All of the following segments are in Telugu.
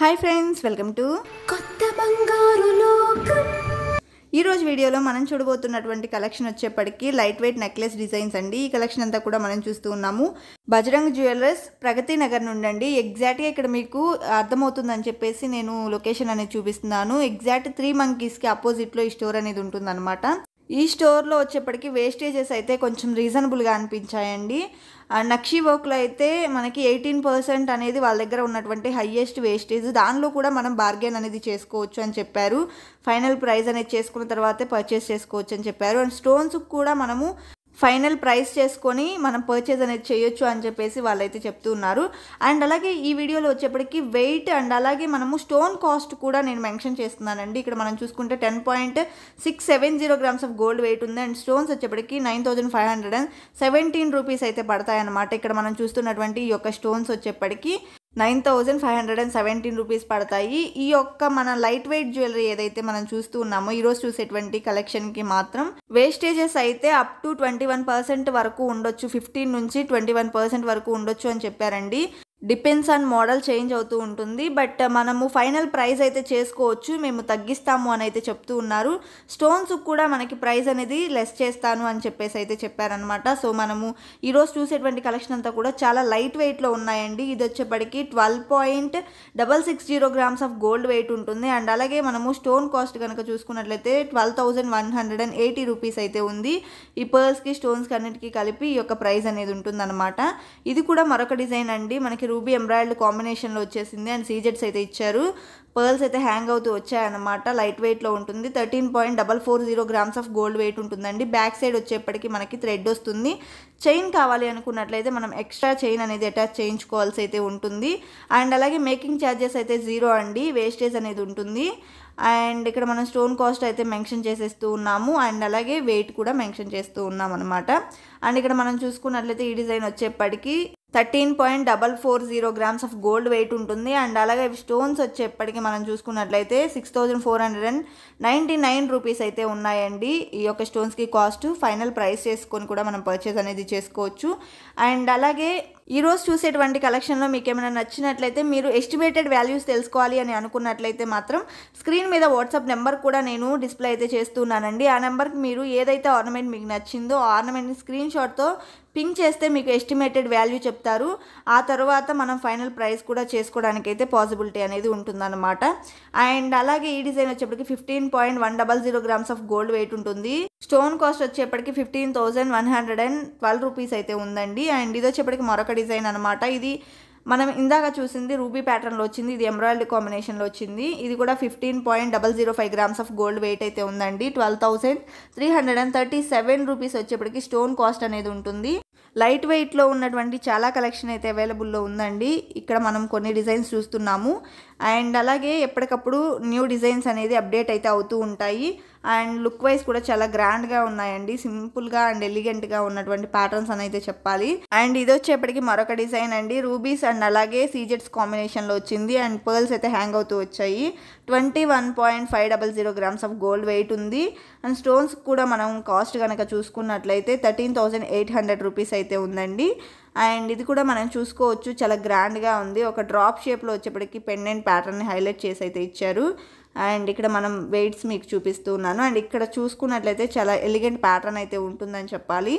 హాయ్ ఫ్రెండ్స్ వెల్కమ్ టు కొత్త బంగారు ఈరోజు వీడియోలో మనం చూడబోతున్నటువంటి కలెక్షన్ వచ్చేప్పటికి లైట్ వెయిట్ నెక్లెస్ డిజైన్స్ అండి ఈ కలెక్షన్ అంతా కూడా మనం చూస్తూ ఉన్నాము బజరంగ్ జ్యువెలర్స్ ప్రగతి నగర్ నుండి అండి ఎగ్జాక్ట్గా ఇక్కడ మీకు అర్థమవుతుందని చెప్పేసి నేను లొకేషన్ అనేది చూపిస్తున్నాను ఎగ్జాక్ట్ త్రీ మంకీస్కి అపోజిట్లో ఈ స్టోర్ అనేది ఉంటుంది ఈ స్టోర్లో వచ్చేప్పటికి వేస్టేజెస్ అయితే కొంచెం రీజనబుల్గా అనిపించాయండి నక్షి వర్క్లో అయితే మనకి ఎయిటీన్ పర్సెంట్ అనేది వాళ్ళ దగ్గర ఉన్నటువంటి హయ్యెస్ట్ వేస్టేజ్ దానిలో కూడా మనం బార్గెన్ అనేది చేసుకోవచ్చు అని చెప్పారు ఫైనల్ ప్రైస్ అనేది చేసుకున్న తర్వాతే పర్చేస్ చేసుకోవచ్చు అని చెప్పారు అండ్ స్టోన్స్ కూడా మనము ఫైనల్ ప్రైస్ చేసుకొని మనం పర్చేజ్ అనేది చేయొచ్చు అని చెప్పేసి వాళ్ళైతే చెప్తూ ఉన్నారు అండ్ అలాగే ఈ వీడియోలో వచ్చేప్పటికి వెయిట్ అండ్ అలాగే మనము స్టోన్ కాస్ట్ కూడా నేను మెన్షన్ చేస్తున్నానండి ఇక్కడ మనం చూసుకుంటే ten point six seven zero grams of gold weight ఉంది అండ్ స్టోన్స్ వచ్చేప్పటికి nine thousand five hundred and seventeen rupees అయితే పడతాయన్నమాట ఇక్కడ మనం చూస్తున్నటువంటి ఈ యొక్క స్టోన్స్ వచ్చేప్పటికి nine thousand five hundred and seventeen rupees పడతాయి ఈ యొక్క మన లైట్ వెయిట్ జ్యువెలరీ ఏదైతే మనం చూస్తూ ఉన్నామో ఈరోజు చూసేటువంటి కలెక్షన్కి మాత్రం వేస్టేజెస్ అయితే up to twenty one percent వరకు ఉండొచ్చు ఫిఫ్టీన్ నుంచి ట్వంటీ వన్ పర్సెంట్ వరకు ఉండొచ్చు అని చెప్పారండి డిపెండ్స్ అండ్ మోడల్ చేంజ్ అవుతూ ఉంటుంది బట్ మనము ఫైనల్ ప్రైస్ అయితే చేసుకోవచ్చు మేము తగ్గిస్తాము అని అయితే చెప్తూ ఉన్నారు స్టోన్స్ కూడా మనకి ప్రైస్ అనేది లెస్ చేస్తాను అని చెప్పేసి అయితే చెప్పారనమాట సో మనము ఈరోజు చూసేటువంటి కలెక్షన్ అంతా కూడా చాలా లైట్ వెయిట్లో ఉన్నాయండి ఇది వచ్చేప్పటికి twelve point double six zero grams of gold weight ఉంటుంది అండ్ అలాగే మనము స్టోన్ కాస్ట్ కనుక చూసుకున్నట్లయితే twelve thousand one hundred and eighty rupees అయితే ఉంది ఈ పర్ల్స్కి స్టోన్స్కి అన్నిటికీ కలిపి ఈ యొక్క ప్రైస్ అనేది ఉంటుంది ఇది కూడా మరొక డిజైన్ అండి మనకి రూబీ ఎంబ్రాయిడ్ కాంబినేషన్లో వచ్చేసింది అండ్ సీజెట్స్ అయితే ఇచ్చారు పర్ల్స్ అయితే హ్యాంగ్ అవుతూ వచ్చాయన్నమాట లైట్ వెయిట్లో ఉంటుంది thirteen point double four zero grams of gold weight ఉంటుందండి బ్యాక్ సైడ్ వచ్చేప్పటికి మనకి థ్రెడ్ వస్తుంది చైన్ కావాలి అనుకున్నట్లయితే మనం ఎక్స్ట్రా చైన్ అనేది అటాచ్ చేయించుకోవాల్సి అయితే ఉంటుంది అండ్ అలాగే మేకింగ్ ఛార్జెస్ అయితే జీరో అండి వేస్టేజ్ అనేది ఉంటుంది అండ్ ఇక్కడ మనం స్టోన్ కాస్ట్ అయితే మెన్షన్ చేసేస్తూ ఉన్నాము అండ్ అలాగే వెయిట్ కూడా మెన్షన్ చేస్తూ ఉన్నాం అనమాట అండ్ ఇక్కడ మనం చూసుకున్నట్లయితే ఈ డిజైన్ వచ్చేప్పటికీ thirteen point double four zero grams of gold weight ఉంటుంది అండ్ అలాగే స్టోన్స్ వచ్చేప్పటికి మనం చూసుకున్నట్లయితే six thousand four hundred and ninety nine rupees అయితే ఉన్నాయండి ఈ యొక్క స్టోన్స్కి కాస్ట్ ఫైనల్ ప్రైస్ చేసుకొని కూడా మనం పర్చేస్ అనేది చేసుకోవచ్చు అండ్ అలాగే ఈరోజు చూసేటువంటి కలెక్షన్లో మీకు ఏమైనా నచ్చినట్లయితే మీరు ఎస్టిమేటెడ్ వాల్యూస్ తెలుసుకోవాలి అని అనుకున్నట్లయితే మాత్రం స్క్రీన్ మీద వాట్సాప్ నెంబర్ కూడా నేను డిస్ప్లే అయితే చేస్తున్నానండి ఆ నెంబర్కి మీరు ఏదైతే ఆర్నమెంట్ మీకు నచ్చిందో ఆ ఆర్నమెంట్ని స్క్రీన్ షాట్తో పింక్ చేస్తే మీకు ఎస్టిమేటెడ్ వాల్యూ చెప్తారు ఆ తర్వాత మనం ఫైనల్ ప్రైస్ కూడా చేసుకోవడానికి అయితే పాసిబిలిటీ అనేది ఉంటుందన్నమాట అండ్ అలాగే ఈ డిజైన్ వచ్చేప్పటికి fifteen point one double zero grams of gold weight ఉంటుంది స్టోన్ కాస్ట్ వచ్చేప్పటికి fifteen thousand one hundred and twelve rupees అయితే ఉందండి అండ్ ఇది వచ్చేప్పటికి మరొక డిజైన్ అనమాట ఇది మనం ఇందాక చూసింది రూబీ ప్యాటర్న్లో వచ్చింది ఇది ఎంబ్రాయిడరీ కాంబినేషన్లో వచ్చింది ఇది కూడా fifteen point double zero five grams of gold weight అయితే ఉందండి twelve thousand three hundred and thirty seven rupees వచ్చేప్పటికి స్టోన్ కాస్ట్ అనేది ఉంటుంది లైట్ వెయిట్లో ఉన్నటువంటి చాలా కలెక్షన్ అయితే అవైలబుల్లో ఉందండి ఇక్కడ మనం కొన్ని డిజైన్స్ చూస్తున్నాము అండ్ అలాగే ఎప్పటికప్పుడు న్యూ డిజైన్స్ అనేది అప్డేట్ అయితే అవుతూ ఉంటాయి అండ్ లుక్ వైజ్ కూడా చాలా గ్రాండ్గా ఉన్నాయండి సింపుల్గా అండ్ ఎలిగెంట్గా ఉన్నటువంటి ప్యాటర్న్స్ అని అయితే చెప్పాలి అండ్ ఇది వచ్చేప్పటికి మరొక డిజైన్ అండి రూబీస్ అండ్ అలాగే సీజెట్స్ కాంబినేషన్లో వచ్చింది అండ్ పర్ల్స్ అయితే హ్యాంగ్ అవుతూ వచ్చాయి twenty one point five double zero grams of gold weight ఉంది అండ్ స్టోన్స్ కూడా మనం కాస్ట్ కనుక చూసుకున్నట్లయితే thirteen thousand eight hundred rupees అయితే ఉందండి అండ్ ఇది కూడా మనం చూసుకోవచ్చు చాలా గ్రాండ్గా ఉంది ఒక డ్రాప్ షేప్లో వచ్చేప్పటికి పెండెంట్ ప్యాటర్న్ హైలైట్ చేసి అయితే ఇచ్చారు అండ్ ఇక్కడ మనం వెయిట్స్ మీకు చూపిస్తూ ఉన్నాను అండ్ ఇక్కడ చూసుకున్నట్లయితే చాలా ఎలిగెంట్ ప్యాటర్న్ అయితే ఉంటుందని చెప్పాలి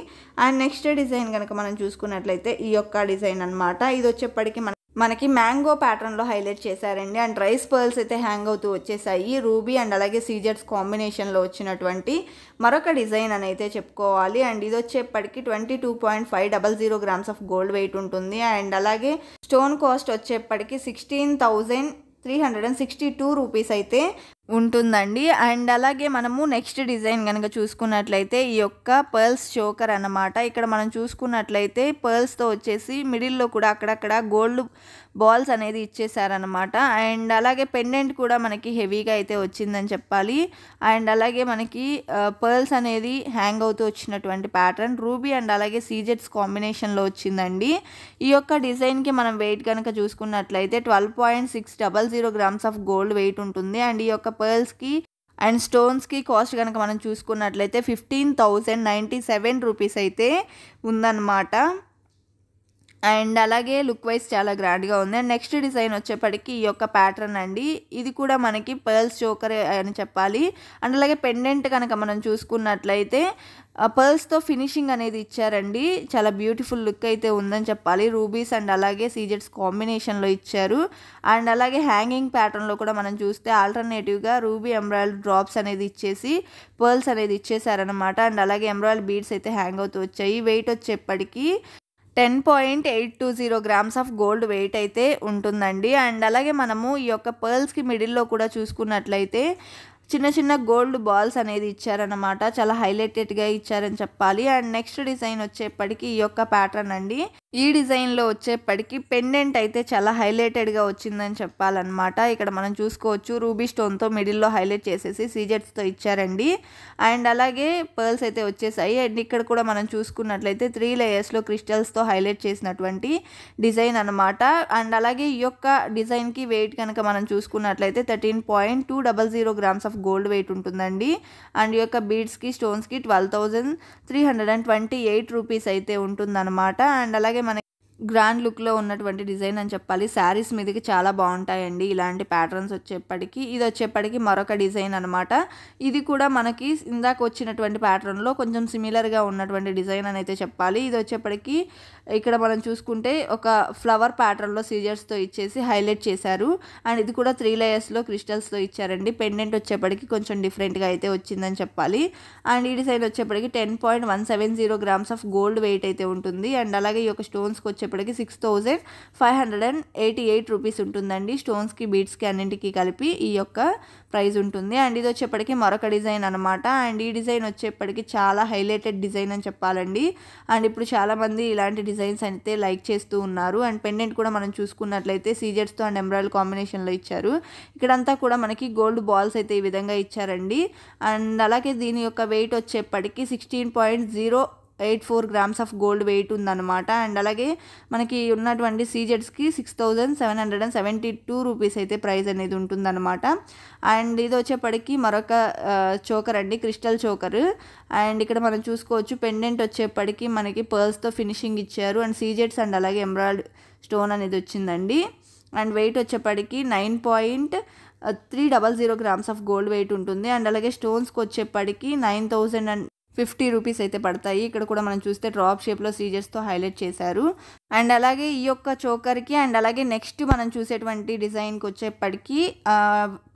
అండ్ నెక్స్ట్ డిజైన్ కనుక మనం చూసుకున్నట్లయితే ఈ యొక్క డిజైన్ అనమాట ఇది వచ్చేప్పటికి మన మనకి మ్యాంగో ప్యాటర్న్లో హైలైట్ చేశారండి అండ్ రైస్ పర్ల్స్ అయితే హ్యాంగ్ అవుతూ వచ్చేసాయి రూబీ అండ్ అలాగే సీజర్స్ కాంబినేషన్లో వచ్చినటువంటి మరొక డిజైన్ అని అయితే చెప్పుకోవాలి అండ్ ఇది వచ్చేప్పటికి twenty two point five double zero grams of gold weight ఉంటుంది అండ్ అలాగే స్టోన్ కాస్ట్ వచ్చేప్పటికి sixteen thousand three hundred and sixty two rupees అయితే ఉంటుందండి అండ్ అలాగే మనము నెక్స్ట్ డిజైన్ కనుక చూసుకున్నట్లయితే ఈ యొక్క పర్ల్స్ చోకర్ అనమాట ఇక్కడ మనం చూసుకున్నట్లయితే పర్ల్స్తో వచ్చేసి మిడిల్లో కూడా అక్కడక్కడ గోల్డ్ బాల్స్ అనేది ఇచ్చేసారనమాట అండ్ అలాగే పెండెంట్ కూడా మనకి హెవీగా అయితే వచ్చిందని చెప్పాలి అండ్ అలాగే మనకి పర్ల్స్ అనేది హ్యాంగ్ అవుతూ వచ్చినటువంటి ప్యాటర్న్ రూబీ అండ్ అలాగే సీజెట్స్ కాంబినేషన్లో వచ్చిందండి ఈ యొక్క డిజైన్కి మనం వెయిట్ కనుక చూసుకున్నట్లయితే twelve point six double zero grams of gold weight ఉంటుంది అండ్ ఈ యొక్క పర్ల్స్కి అండ్ స్టోన్స్కి కాస్ట్ కనుక మనం చూసుకున్నట్లయితే fifteen thousand ninety seven rupees అయితే ఉందన్నమాట అండ్ అలాగే లుక్ వైజ్ చాలా గ్రాండ్గా ఉంది అండ్ నెక్స్ట్ డిజైన్ వచ్చేప్పటికి ఈ యొక్క ప్యాటర్న్ అండి ఇది కూడా మనకి పర్ల్స్ చోకర్ అని చెప్పాలి అండ్ అలాగే పెండెంట్ కనుక మనం చూసుకున్నట్లయితే పర్ల్స్తో ఫినిషింగ్ అనేది ఇచ్చారండి చాలా బ్యూటిఫుల్ లుక్ అయితే ఉందని చెప్పాలి రూబీస్ అండ్ అలాగే సీజెట్స్ కాంబినేషన్లో ఇచ్చారు అండ్ అలాగే హ్యాంగింగ్ ప్యాటర్న్లో కూడా మనం చూస్తే ఆల్టర్నేటివ్గా రూబీ ఎంబ్రాయిడ్ డ్రాప్స్ అనేది ఇచ్చేసి పర్ల్స్ అనేది ఇచ్చేసారనమాట అండ్ అలాగే ఎంబ్రాయిడ్ బీడ్స్ అయితే హ్యాంగ్ అవుతూ వచ్చాయి వెయిట్ వచ్చేప్పటికీ ten point eight two zero grams of gold weight అయితే ఉంటుందండి అండ్ అలాగే మనము ఈ యొక్క పర్ల్స్కి మిడిల్లో కూడా చూసుకున్నట్లయితే చిన్న చిన్న గోల్డ్ బాల్స్ అనేది ఇచ్చారనమాట చాలా హైలైటెడ్గా ఇచ్చారని చెప్పాలి అండ్ నెక్స్ట్ డిజైన్ వచ్చేప్పటికి ఈ యొక్క ప్యాటర్న్ అండి ఈ డిజైన్లో వచ్చేప్పటికి పెండెంట్ అయితే చాలా హైలైటెడ్గా వచ్చిందని చెప్పాలన్నమాట ఇక్కడ మనం చూసుకోవచ్చు రూబీ స్టోన్తో మిడిల్లో హైలైట్ చేసేసి సీజెట్స్తో ఇచ్చారండి అండ్ అలాగే పర్ల్స్ అయితే వచ్చేసాయి అండ్ ఇక్కడ కూడా మనం చూసుకున్నట్లయితే త్రీ లేయర్స్లో క్రిస్టల్స్తో హైలైట్ చేసినటువంటి డిజైన్ అనమాట అండ్ అలాగే ఈ యొక్క డిజైన్కి వెయిట్ కనుక మనం చూసుకున్నట్లయితే thirteen point two double zero grams of gold weight ఉంటుందండి అండ్ ఈ యొక్క బీడ్స్కి స్టోన్స్కి twelve thousand three hundred and twenty eight rupees అయితే ఉంటుందన్నమాట అండ్ అలాగే గ్రాండ్ లుక్లో ఉన్నటువంటి డిజైన్ అని చెప్పాలి శారీస్ మీదకి చాలా బాగుంటాయండి ఇలాంటి ప్యాటర్న్స్ వచ్చేప్పటికి ఇది వచ్చేప్పటికి మరొక డిజైన్ అనమాట ఇది కూడా మనకి ఇందాక వచ్చినటువంటి ప్యాటర్న్లో కొంచెం సిమిలర్గా ఉన్నటువంటి డిజైన్ అని అయితే చెప్పాలి ఇది వచ్చేప్పటికి ఇక్కడ మనం చూసుకుంటే ఒక ఫ్లవర్ ప్యాటర్న్లో సీజర్స్తో ఇచ్చేసి హైలైట్ చేశారు అండ్ ఇది కూడా త్రీ లేయర్స్లో క్రిస్టల్స్తో ఇచ్చారండి పెండెంట్ వచ్చేప్పటికి కొంచెం డిఫరెంట్గా అయితే వచ్చిందని చెప్పాలి అండ్ ఈ డిజైన్ వచ్చేప్పటికి ten point one seven zero grams of gold weight అయితే ఉంటుంది అండ్ అలాగే ఈ యొక్క స్టోన్స్కి వచ్చే ఇప్పటికి six thousand five hundred and eighty eight rupees ఉంటుందండి స్టోన్స్కి బీడ్స్కి అన్నింటికి కలిపి ఈ యొక్క ప్రైస్ ఉంటుంది అండ్ ఇది వచ్చేప్పటికి మరొక డిజైన్ అనమాట అండ్ ఈ డిజైన్ వచ్చేప్పటికి చాలా హైలైటెడ్ డిజైన్ అని చెప్పాలండి అండ్ ఇప్పుడు చాలామంది ఇలాంటి డిజైన్స్ అయితే లైక్ చేస్తూ ఉన్నారు అండ్ పెండెంట్ కూడా మనం చూసుకున్నట్లయితే సీజర్స్తో అండ్ ఎంబ్రాయిల్ కాంబినేషన్లో ఇచ్చారు ఇక్కడంతా కూడా మనకి గోల్డ్ బాల్స్ అయితే ఈ విధంగా ఇచ్చారండి అండ్ అలాగే దీని యొక్క వెయిట్ వచ్చేప్పటికి sixteen point zero eight four grams of gold weight ఉందన్నమాట అండ్ అలాగే మనకి ఉన్నటువంటి సీజెడ్స్కి six thousand seven hundred and seventy two rupees అయితే ప్రైస్ అనేది ఉంటుందన్నమాట అండ్ ఇది వచ్చేప్పటికి మరొక చోకర్ అండి క్రిస్టల్ చోకర్ అండ్ ఇక్కడ మనం చూసుకోవచ్చు పెండెంట్ వచ్చేప్పటికి మనకి పర్ల్స్తో ఫినిషింగ్ ఇచ్చారు అండ్ సీజెడ్స్ అండ్ అలాగే ఎంబ్రాయిడ్ స్టోన్ అనేది వచ్చిందండి అండ్ వెయిట్ వచ్చేప్పటికి nine point three double zero grams of gold weight ఉంటుంది అండ్ అలాగే స్టోన్స్కి వచ్చేప్పటికి nine thousand and fifty rupees అయితే పడతాయి ఇక్కడ కూడా మనం చూస్తే డ్రాప్ షేప్లో సీజర్స్తో హైలైట్ చేశారు అండ్ అలాగే ఈ యొక్క చోకర్కి అండ్ అలాగే నెక్స్ట్ మనం చూసేటువంటి డిజైన్కి వచ్చేప్పటికీ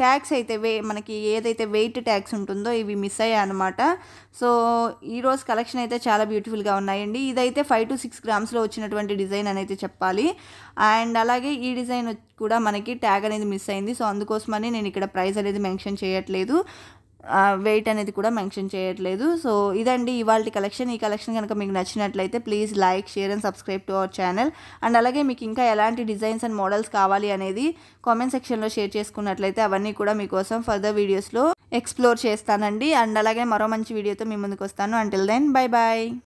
ట్యాక్స్ అయితే వే మనకి ఏదైతే వెయిట్ ట్యాక్స్ ఉంటుందో ఇవి మిస్ అయ్యా అనమాట సో ఈరోజు కలెక్షన్ అయితే చాలా బ్యూటిఫుల్గా ఉన్నాయండి ఇదైతే ఫైవ్ టు సిక్స్ గ్రామ్స్లో వచ్చినటువంటి డిజైన్ అనేది చెప్పాలి అండ్ అలాగే ఈ డిజైన్ కూడా మనకి ట్యాగ్ అనేది మిస్ అయింది సో అందుకోసమని నేను ఇక్కడ ప్రైస్ అనేది మెన్షన్ చేయట్లేదు వెయిట్ అనేది కూడా మెన్షన్ చేయట్లేదు సో ఇదండి ఇవాళ కలెక్షన్ ఈ కలెక్షన్ కనుక మీకు నచ్చినట్లయితే please like share and subscribe to our channel and అలాగే మీకు ఇంకా ఎలాంటి డిజైన్స్ అండ్ మోడల్స్ కావాలి అనేది కామెంట్ సెక్షన్లో షేర్ చేసుకున్నట్లయితే అవన్నీ కూడా మీకోసం ఫర్దర్ వీడియోస్లో ఎక్స్ప్లోర్ చేస్తానండి అండ్ అలాగే మరో మంచి వీడియోతో మీ ముందుకు వస్తాను అంటిల్ దెన్ బై బాయ్